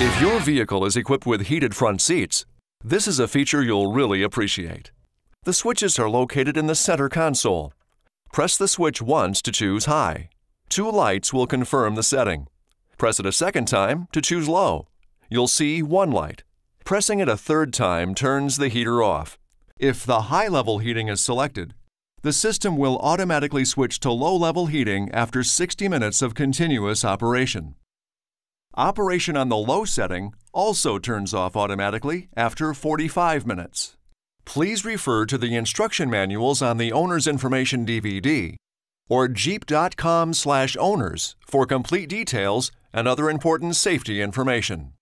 If your vehicle is equipped with heated front seats, this is a feature you'll really appreciate. The switches are located in the center console. Press the switch once to choose high. Two lights will confirm the setting. Press it a second time to choose low. You'll see one light. Pressing it a third time turns the heater off. If the high-level heating is selected, the system will automatically switch to low-level heating after 60 minutes of continuous operation. Operation on the low setting also turns off automatically after 45 minutes. Please refer to the instruction manuals on the Owner's Information DVD or jeep.com/owners for complete details and other important safety information.